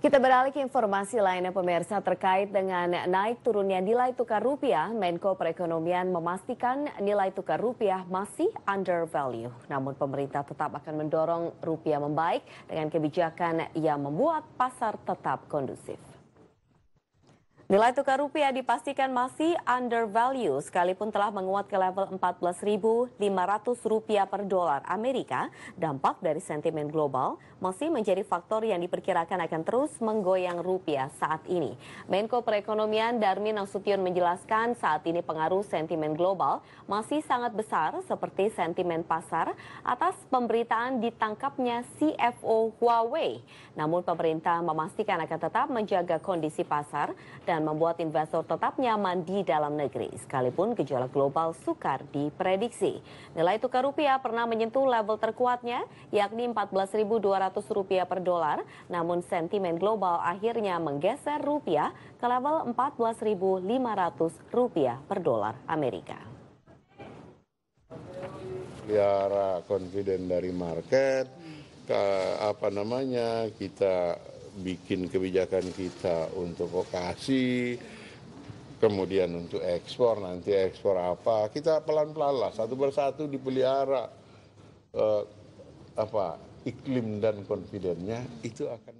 Kita beralih ke informasi lainnya pemirsa terkait dengan naik turunnya nilai tukar rupiah. Menko Perekonomian memastikan nilai tukar rupiah masih under value. Namun pemerintah tetap akan mendorong rupiah membaik dengan kebijakan yang membuat pasar tetap kondusif. Nilai tukar rupiah dipastikan masih undervalue sekalipun telah menguat ke level 14.500 rupiah per dolar Amerika. Dampak dari sentimen global masih menjadi faktor yang diperkirakan akan terus menggoyang rupiah saat ini. Menko Perekonomian Darmin Nasution menjelaskan saat ini pengaruh sentimen global masih sangat besar seperti sentimen pasar atas pemberitaan ditangkapnya CFO Huawei. Namun pemerintah memastikan akan tetap menjaga kondisi pasar dan dan membuat investor tetap nyaman di dalam negeri sekalipun gejolak global sukar diprediksi. Nilai tukar rupiah pernah menyentuh level terkuatnya yakni rp rupiah per dolar, namun sentimen global akhirnya menggeser rupiah ke level Rp14.500 per dolar Amerika. Biara ah, confident dari market, ke, apa namanya kita bikin kebijakan kita untuk vokasi, kemudian untuk ekspor, nanti ekspor apa, kita pelan-pelan lah satu persatu dipelihara eh, apa iklim dan konfidennya itu akan